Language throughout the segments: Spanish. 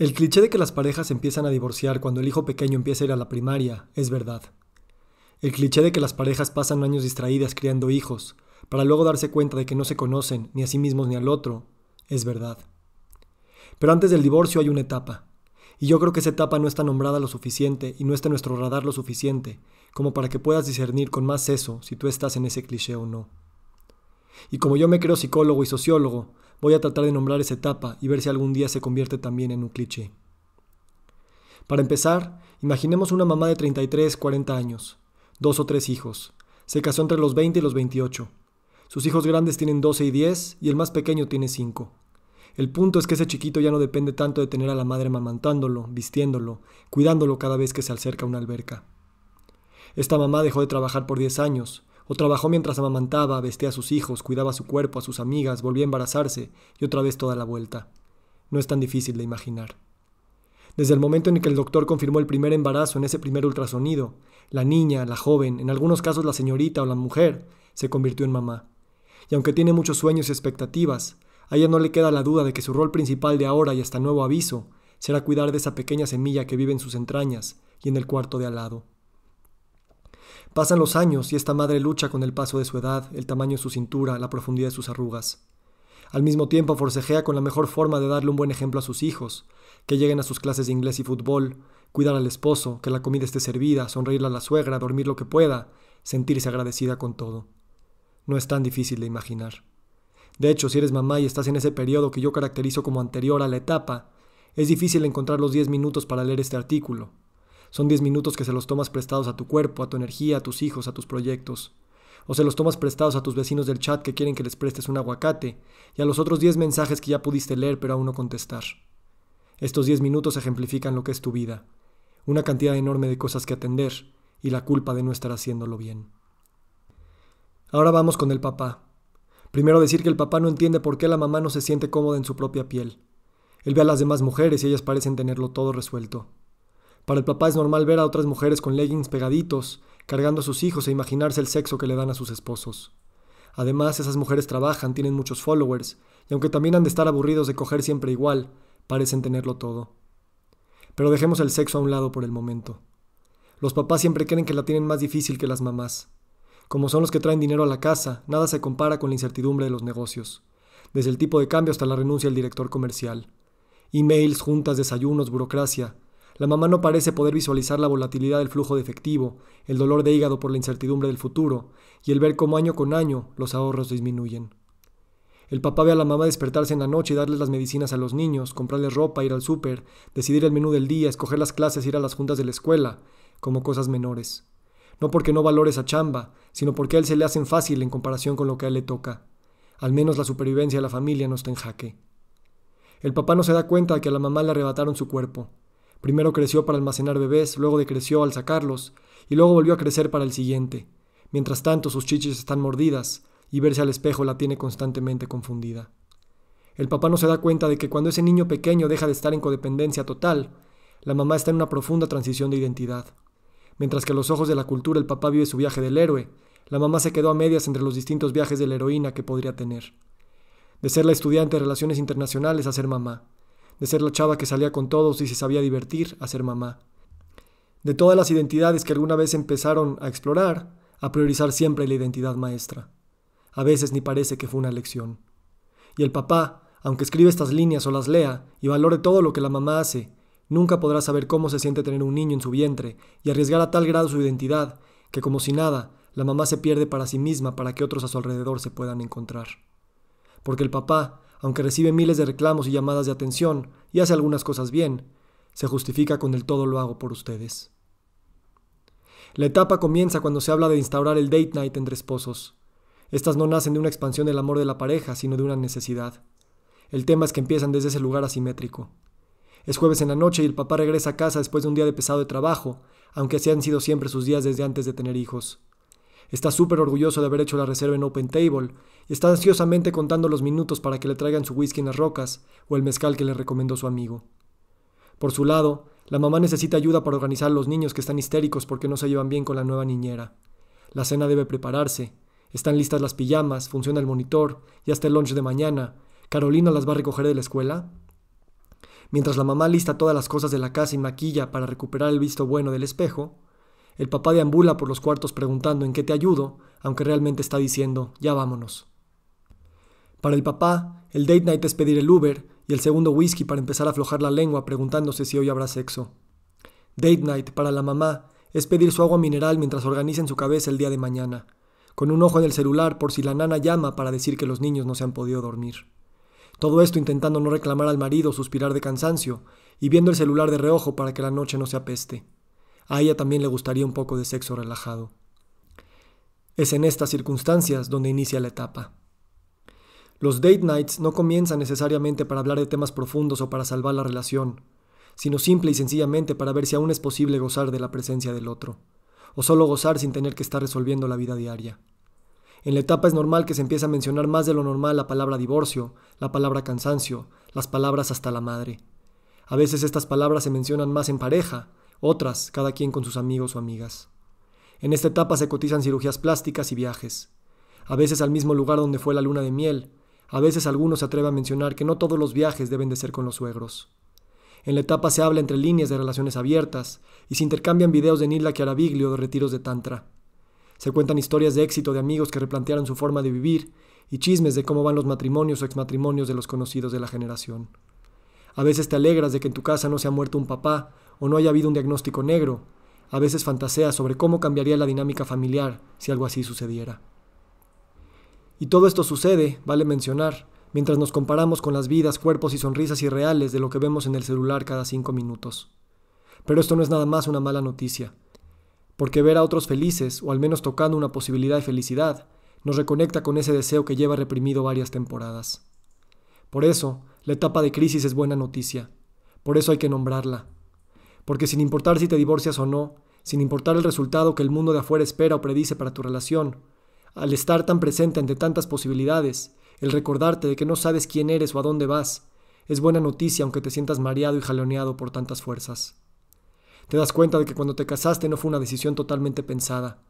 El cliché de que las parejas empiezan a divorciar cuando el hijo pequeño empieza a ir a la primaria es verdad. El cliché de que las parejas pasan años distraídas criando hijos, para luego darse cuenta de que no se conocen ni a sí mismos ni al otro, es verdad. Pero antes del divorcio hay una etapa, y yo creo que esa etapa no está nombrada lo suficiente y no está en nuestro radar lo suficiente, como para que puedas discernir con más eso si tú estás en ese cliché o no. Y como yo me creo psicólogo y sociólogo, Voy a tratar de nombrar esa etapa y ver si algún día se convierte también en un cliché. Para empezar, imaginemos una mamá de 33, 40 años, dos o tres hijos. Se casó entre los 20 y los 28. Sus hijos grandes tienen 12 y 10 y el más pequeño tiene 5. El punto es que ese chiquito ya no depende tanto de tener a la madre mamantándolo, vistiéndolo, cuidándolo cada vez que se acerca a una alberca. Esta mamá dejó de trabajar por 10 años, o trabajó mientras amamantaba, vestía a sus hijos, cuidaba su cuerpo, a sus amigas, volvía a embarazarse y otra vez toda la vuelta. No es tan difícil de imaginar. Desde el momento en que el doctor confirmó el primer embarazo en ese primer ultrasonido, la niña, la joven, en algunos casos la señorita o la mujer, se convirtió en mamá. Y aunque tiene muchos sueños y expectativas, a ella no le queda la duda de que su rol principal de ahora y hasta nuevo aviso será cuidar de esa pequeña semilla que vive en sus entrañas y en el cuarto de al lado. Pasan los años y esta madre lucha con el paso de su edad, el tamaño de su cintura, la profundidad de sus arrugas. Al mismo tiempo forcejea con la mejor forma de darle un buen ejemplo a sus hijos, que lleguen a sus clases de inglés y fútbol, cuidar al esposo, que la comida esté servida, sonreírle a la suegra, dormir lo que pueda, sentirse agradecida con todo. No es tan difícil de imaginar. De hecho, si eres mamá y estás en ese periodo que yo caracterizo como anterior a la etapa, es difícil encontrar los 10 minutos para leer este artículo, son 10 minutos que se los tomas prestados a tu cuerpo, a tu energía, a tus hijos, a tus proyectos. O se los tomas prestados a tus vecinos del chat que quieren que les prestes un aguacate, y a los otros 10 mensajes que ya pudiste leer pero aún no contestar. Estos 10 minutos ejemplifican lo que es tu vida, una cantidad enorme de cosas que atender y la culpa de no estar haciéndolo bien. Ahora vamos con el papá. Primero decir que el papá no entiende por qué la mamá no se siente cómoda en su propia piel. Él ve a las demás mujeres y ellas parecen tenerlo todo resuelto. Para el papá es normal ver a otras mujeres con leggings pegaditos, cargando a sus hijos e imaginarse el sexo que le dan a sus esposos. Además, esas mujeres trabajan, tienen muchos followers, y aunque también han de estar aburridos de coger siempre igual, parecen tenerlo todo. Pero dejemos el sexo a un lado por el momento. Los papás siempre creen que la tienen más difícil que las mamás. Como son los que traen dinero a la casa, nada se compara con la incertidumbre de los negocios, desde el tipo de cambio hasta la renuncia del director comercial. Emails, juntas, desayunos, burocracia, la mamá no parece poder visualizar la volatilidad del flujo de efectivo, el dolor de hígado por la incertidumbre del futuro y el ver cómo año con año los ahorros disminuyen. El papá ve a la mamá despertarse en la noche y darles las medicinas a los niños, comprarles ropa, ir al súper, decidir el menú del día, escoger las clases, ir a las juntas de la escuela, como cosas menores. No porque no valore esa chamba, sino porque a él se le hacen fácil en comparación con lo que a él le toca. Al menos la supervivencia de la familia no está en jaque. El papá no se da cuenta de que a la mamá le arrebataron su cuerpo, Primero creció para almacenar bebés, luego decreció al sacarlos, y luego volvió a crecer para el siguiente. Mientras tanto, sus chiches están mordidas, y verse al espejo la tiene constantemente confundida. El papá no se da cuenta de que cuando ese niño pequeño deja de estar en codependencia total, la mamá está en una profunda transición de identidad. Mientras que a los ojos de la cultura el papá vive su viaje del héroe, la mamá se quedó a medias entre los distintos viajes de la heroína que podría tener. De ser la estudiante de relaciones internacionales a ser mamá, de ser la chava que salía con todos y se sabía divertir a ser mamá. De todas las identidades que alguna vez empezaron a explorar, a priorizar siempre la identidad maestra. A veces ni parece que fue una lección. Y el papá, aunque escribe estas líneas o las lea y valore todo lo que la mamá hace, nunca podrá saber cómo se siente tener un niño en su vientre y arriesgar a tal grado su identidad que como si nada, la mamá se pierde para sí misma para que otros a su alrededor se puedan encontrar. Porque el papá, aunque recibe miles de reclamos y llamadas de atención, y hace algunas cosas bien, se justifica con el todo lo hago por ustedes. La etapa comienza cuando se habla de instaurar el date night entre esposos. Estas no nacen de una expansión del amor de la pareja, sino de una necesidad. El tema es que empiezan desde ese lugar asimétrico. Es jueves en la noche y el papá regresa a casa después de un día de pesado trabajo, aunque así han sido siempre sus días desde antes de tener hijos. Está súper orgulloso de haber hecho la reserva en Open Table y está ansiosamente contando los minutos para que le traigan su whisky en las rocas o el mezcal que le recomendó su amigo. Por su lado, la mamá necesita ayuda para organizar a los niños que están histéricos porque no se llevan bien con la nueva niñera. La cena debe prepararse, están listas las pijamas, funciona el monitor y hasta el lunch de mañana. ¿Carolina las va a recoger de la escuela? Mientras la mamá lista todas las cosas de la casa y maquilla para recuperar el visto bueno del espejo, el papá deambula por los cuartos preguntando en qué te ayudo, aunque realmente está diciendo, ya vámonos. Para el papá, el date night es pedir el Uber y el segundo whisky para empezar a aflojar la lengua preguntándose si hoy habrá sexo. Date night para la mamá es pedir su agua mineral mientras organiza en su cabeza el día de mañana, con un ojo en el celular por si la nana llama para decir que los niños no se han podido dormir. Todo esto intentando no reclamar al marido suspirar de cansancio y viendo el celular de reojo para que la noche no se apeste a ella también le gustaría un poco de sexo relajado. Es en estas circunstancias donde inicia la etapa. Los date nights no comienzan necesariamente para hablar de temas profundos o para salvar la relación, sino simple y sencillamente para ver si aún es posible gozar de la presencia del otro, o solo gozar sin tener que estar resolviendo la vida diaria. En la etapa es normal que se empiece a mencionar más de lo normal la palabra divorcio, la palabra cansancio, las palabras hasta la madre. A veces estas palabras se mencionan más en pareja, otras cada quien con sus amigos o amigas. En esta etapa se cotizan cirugías plásticas y viajes, a veces al mismo lugar donde fue la luna de miel, a veces algunos se atreve a mencionar que no todos los viajes deben de ser con los suegros. En la etapa se habla entre líneas de relaciones abiertas y se intercambian videos de Nila Kiaraviglio de retiros de Tantra. Se cuentan historias de éxito de amigos que replantearon su forma de vivir y chismes de cómo van los matrimonios o exmatrimonios de los conocidos de la generación. A veces te alegras de que en tu casa no se ha muerto un papá o no haya habido un diagnóstico negro. A veces fantasea sobre cómo cambiaría la dinámica familiar si algo así sucediera. Y todo esto sucede, vale mencionar, mientras nos comparamos con las vidas, cuerpos y sonrisas irreales de lo que vemos en el celular cada cinco minutos. Pero esto no es nada más una mala noticia, porque ver a otros felices, o al menos tocando una posibilidad de felicidad, nos reconecta con ese deseo que lleva reprimido varias temporadas. Por eso, la etapa de crisis es buena noticia, por eso hay que nombrarla, porque sin importar si te divorcias o no, sin importar el resultado que el mundo de afuera espera o predice para tu relación, al estar tan presente ante tantas posibilidades, el recordarte de que no sabes quién eres o a dónde vas, es buena noticia aunque te sientas mareado y jaloneado por tantas fuerzas. Te das cuenta de que cuando te casaste no fue una decisión totalmente pensada.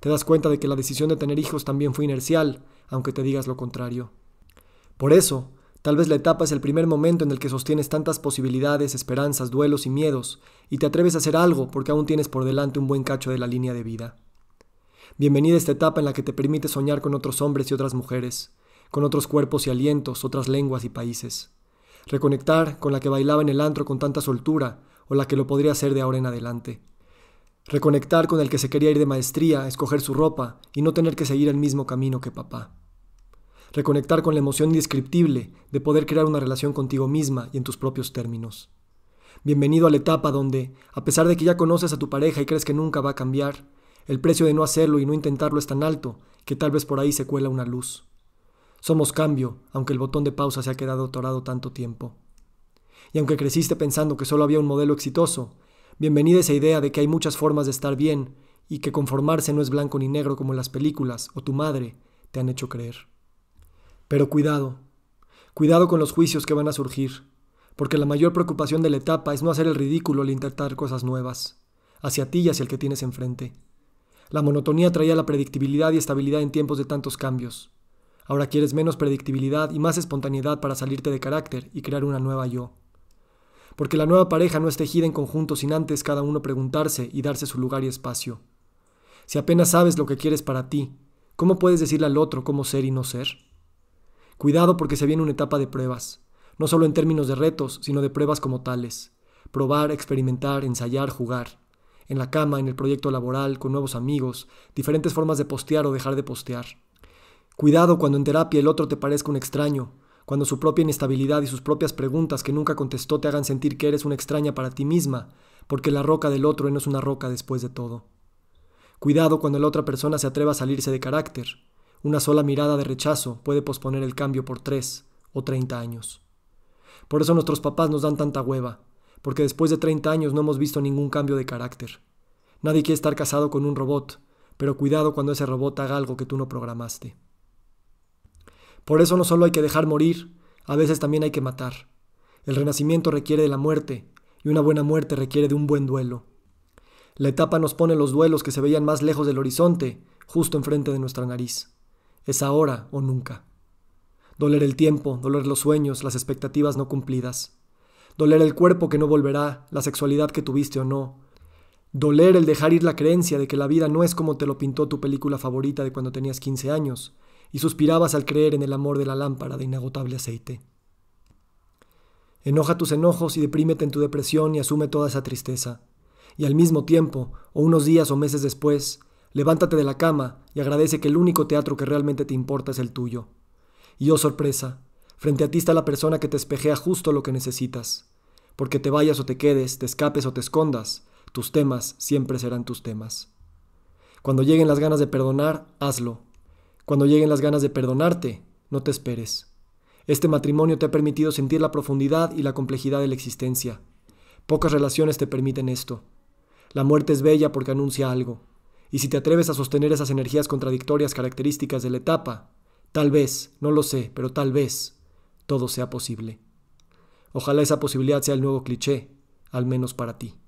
Te das cuenta de que la decisión de tener hijos también fue inercial, aunque te digas lo contrario. Por eso, Tal vez la etapa es el primer momento en el que sostienes tantas posibilidades, esperanzas, duelos y miedos, y te atreves a hacer algo porque aún tienes por delante un buen cacho de la línea de vida. Bienvenida a esta etapa en la que te permite soñar con otros hombres y otras mujeres, con otros cuerpos y alientos, otras lenguas y países. Reconectar con la que bailaba en el antro con tanta soltura, o la que lo podría hacer de ahora en adelante. Reconectar con el que se quería ir de maestría, escoger su ropa y no tener que seguir el mismo camino que papá reconectar con la emoción indescriptible de poder crear una relación contigo misma y en tus propios términos. Bienvenido a la etapa donde, a pesar de que ya conoces a tu pareja y crees que nunca va a cambiar, el precio de no hacerlo y no intentarlo es tan alto que tal vez por ahí se cuela una luz. Somos cambio, aunque el botón de pausa se ha quedado atorado tanto tiempo. Y aunque creciste pensando que solo había un modelo exitoso, bienvenida esa idea de que hay muchas formas de estar bien y que conformarse no es blanco ni negro como las películas o tu madre te han hecho creer. Pero cuidado, cuidado con los juicios que van a surgir, porque la mayor preocupación de la etapa es no hacer el ridículo al intentar cosas nuevas, hacia ti y hacia el que tienes enfrente. La monotonía traía la predictibilidad y estabilidad en tiempos de tantos cambios. Ahora quieres menos predictibilidad y más espontaneidad para salirte de carácter y crear una nueva yo. Porque la nueva pareja no es tejida en conjunto sin antes cada uno preguntarse y darse su lugar y espacio. Si apenas sabes lo que quieres para ti, ¿cómo puedes decirle al otro cómo ser y no ser? Cuidado porque se viene una etapa de pruebas, no solo en términos de retos, sino de pruebas como tales. Probar, experimentar, ensayar, jugar. En la cama, en el proyecto laboral, con nuevos amigos, diferentes formas de postear o dejar de postear. Cuidado cuando en terapia el otro te parezca un extraño, cuando su propia inestabilidad y sus propias preguntas que nunca contestó te hagan sentir que eres una extraña para ti misma, porque la roca del otro no es una roca después de todo. Cuidado cuando la otra persona se atreva a salirse de carácter, una sola mirada de rechazo puede posponer el cambio por tres o treinta años. Por eso nuestros papás nos dan tanta hueva, porque después de 30 años no hemos visto ningún cambio de carácter. Nadie quiere estar casado con un robot, pero cuidado cuando ese robot haga algo que tú no programaste. Por eso no solo hay que dejar morir, a veces también hay que matar. El renacimiento requiere de la muerte, y una buena muerte requiere de un buen duelo. La etapa nos pone los duelos que se veían más lejos del horizonte, justo enfrente de nuestra nariz. Es ahora o nunca. Doler el tiempo, doler los sueños, las expectativas no cumplidas. Doler el cuerpo que no volverá, la sexualidad que tuviste o no. Doler el dejar ir la creencia de que la vida no es como te lo pintó tu película favorita de cuando tenías 15 años, y suspirabas al creer en el amor de la lámpara de inagotable aceite. Enoja tus enojos y deprímete en tu depresión y asume toda esa tristeza. Y al mismo tiempo, o unos días o meses después, Levántate de la cama y agradece que el único teatro que realmente te importa es el tuyo. Y oh sorpresa, frente a ti está la persona que te espejea justo lo que necesitas. Porque te vayas o te quedes, te escapes o te escondas, tus temas siempre serán tus temas. Cuando lleguen las ganas de perdonar, hazlo. Cuando lleguen las ganas de perdonarte, no te esperes. Este matrimonio te ha permitido sentir la profundidad y la complejidad de la existencia. Pocas relaciones te permiten esto. La muerte es bella porque anuncia algo y si te atreves a sostener esas energías contradictorias características de la etapa, tal vez, no lo sé, pero tal vez, todo sea posible. Ojalá esa posibilidad sea el nuevo cliché, al menos para ti.